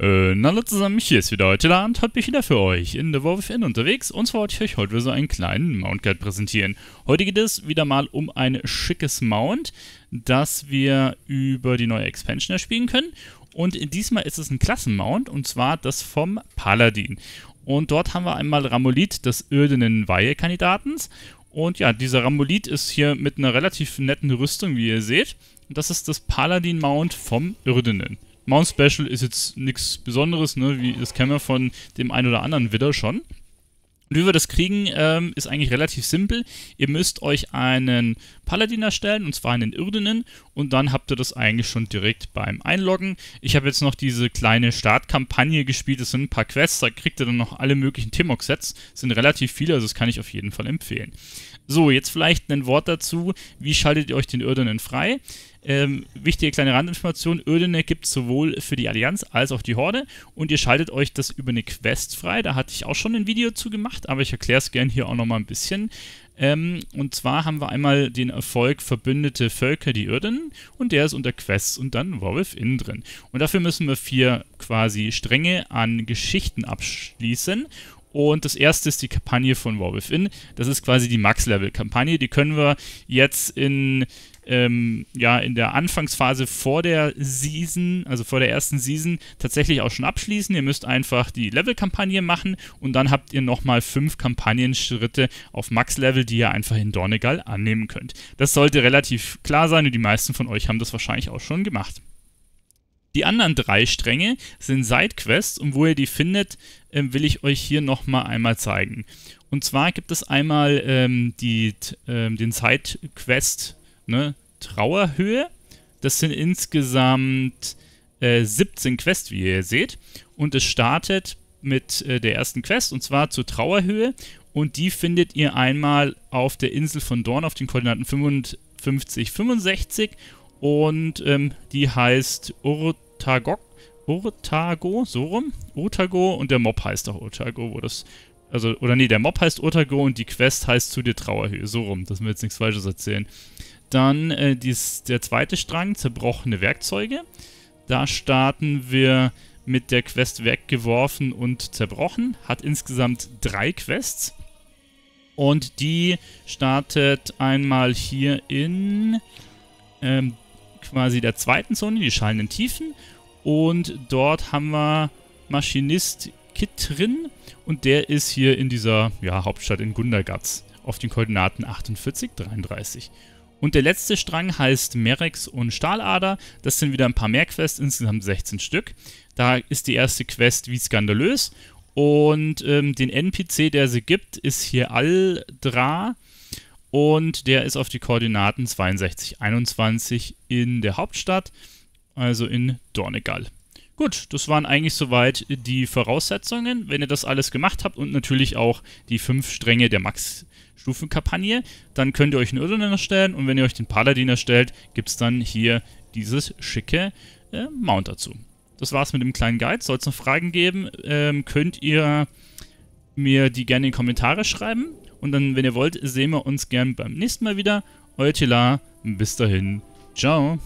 Äh, na, hallo zusammen, hier ist wieder heute der und heute bin ich wieder für euch in The Wolf Inn unterwegs und zwar wollte ich euch heute wieder so einen kleinen Mount Guide präsentieren. Heute geht es wieder mal um ein schickes Mount, das wir über die neue Expansion erspielen können und diesmal ist es ein Klassenmount und zwar das vom Paladin. Und dort haben wir einmal Ramolit des irdenen Weihekandidatens und ja, dieser Ramolit ist hier mit einer relativ netten Rüstung, wie ihr seht. Und das ist das Paladin-Mount vom Irdenen. Mount Special ist jetzt nichts Besonderes, ne? Wie, das kennen wir von dem einen oder anderen Widder schon. Und wie wir das kriegen, ähm, ist eigentlich relativ simpel. Ihr müsst euch einen Paladin erstellen, und zwar einen Irdenen, und dann habt ihr das eigentlich schon direkt beim Einloggen. Ich habe jetzt noch diese kleine Startkampagne gespielt, das sind ein paar Quests, da kriegt ihr dann noch alle möglichen Timok-Sets, sind relativ viele, also das kann ich auf jeden Fall empfehlen. So, jetzt vielleicht ein Wort dazu, wie schaltet ihr euch den Ördenen frei? Ähm, wichtige kleine Randinformation, Ördene gibt es sowohl für die Allianz als auch die Horde und ihr schaltet euch das über eine Quest frei. Da hatte ich auch schon ein Video zu gemacht, aber ich erkläre es gerne hier auch nochmal ein bisschen. Ähm, und zwar haben wir einmal den Erfolg Verbündete Völker, die Irden, und der ist unter Quests und dann War Within drin. Und dafür müssen wir vier quasi Stränge an Geschichten abschließen. Und das erste ist die Kampagne von War Within. Das ist quasi die Max-Level-Kampagne. Die können wir jetzt in, ähm, ja, in der Anfangsphase vor der Season, also vor der ersten Season, tatsächlich auch schon abschließen. Ihr müsst einfach die Level-Kampagne machen und dann habt ihr nochmal fünf Kampagnenschritte auf Max-Level, die ihr einfach in Dornegal annehmen könnt. Das sollte relativ klar sein und die meisten von euch haben das wahrscheinlich auch schon gemacht. Die anderen drei Stränge sind Sidequests und wo ihr die findet, äh, will ich euch hier nochmal einmal zeigen. Und zwar gibt es einmal ähm, die, ähm, den Sidequest ne, Trauerhöhe. Das sind insgesamt äh, 17 Quests, wie ihr seht. Und es startet mit äh, der ersten Quest und zwar zur Trauerhöhe. Und die findet ihr einmal auf der Insel von Dorn auf den Koordinaten 55, 65 und ähm, die heißt Urt Urtagog, Urtago, so rum, Otago und der Mob heißt auch Otago, wo das, also, oder nee, der Mob heißt Otago und die Quest heißt zu dir Trauerhöhe, so rum, dass wir jetzt nichts Falsches erzählen. Dann äh, dies, der zweite Strang, zerbrochene Werkzeuge. Da starten wir mit der Quest weggeworfen und zerbrochen. Hat insgesamt drei Quests. Und die startet einmal hier in ähm, quasi der zweiten Zone, die schallenden Tiefen. Und dort haben wir Maschinist Kit Und der ist hier in dieser ja, Hauptstadt in Gundagatz auf den Koordinaten 48, 33. Und der letzte Strang heißt Merex und Stahlader. Das sind wieder ein paar mehr Quests, insgesamt 16 Stück. Da ist die erste Quest wie skandalös. Und ähm, den NPC, der sie gibt, ist hier Aldra. Und der ist auf die Koordinaten 62, 21 in der Hauptstadt also in Dornegal. Gut, das waren eigentlich soweit die Voraussetzungen. Wenn ihr das alles gemacht habt und natürlich auch die fünf Stränge der Max-Stufen-Kampagne, dann könnt ihr euch einen Irren erstellen und wenn ihr euch den Paladin erstellt, gibt es dann hier dieses schicke äh, Mount dazu. Das war's mit dem kleinen Guide. Soll es noch Fragen geben, ähm, könnt ihr mir die gerne in die Kommentare schreiben. Und dann, wenn ihr wollt, sehen wir uns gern beim nächsten Mal wieder. Euer Tila, bis dahin. Ciao.